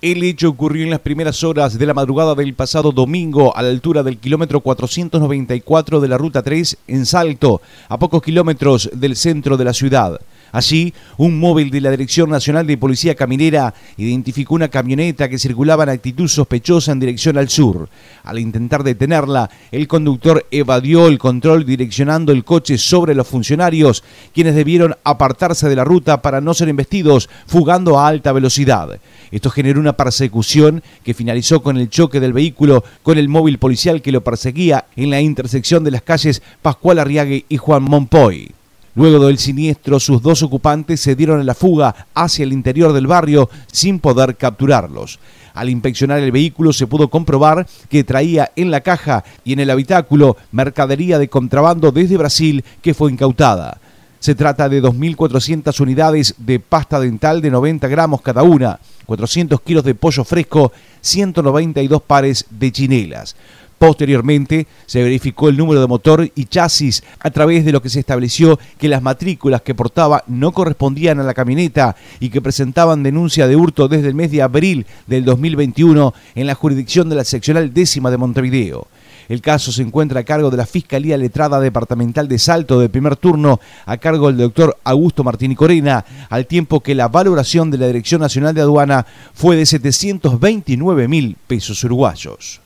El hecho ocurrió en las primeras horas de la madrugada del pasado domingo a la altura del kilómetro 494 de la Ruta 3 en Salto, a pocos kilómetros del centro de la ciudad. Así, un móvil de la Dirección Nacional de Policía Caminera identificó una camioneta que circulaba en actitud sospechosa en dirección al sur. Al intentar detenerla, el conductor evadió el control direccionando el coche sobre los funcionarios, quienes debieron apartarse de la ruta para no ser investidos, fugando a alta velocidad. Esto generó una persecución que finalizó con el choque del vehículo con el móvil policial que lo perseguía en la intersección de las calles Pascual Arriague y Juan Monpoy. Luego del siniestro, sus dos ocupantes se dieron en la fuga hacia el interior del barrio sin poder capturarlos. Al inspeccionar el vehículo se pudo comprobar que traía en la caja y en el habitáculo mercadería de contrabando desde Brasil que fue incautada. Se trata de 2.400 unidades de pasta dental de 90 gramos cada una, 400 kilos de pollo fresco, 192 pares de chinelas. Posteriormente se verificó el número de motor y chasis a través de lo que se estableció que las matrículas que portaba no correspondían a la camioneta y que presentaban denuncia de hurto desde el mes de abril del 2021 en la jurisdicción de la seccional décima de Montevideo. El caso se encuentra a cargo de la Fiscalía Letrada Departamental de Salto de primer turno, a cargo del doctor Augusto Martini Corena, al tiempo que la valoración de la Dirección Nacional de Aduana fue de 729 mil pesos uruguayos.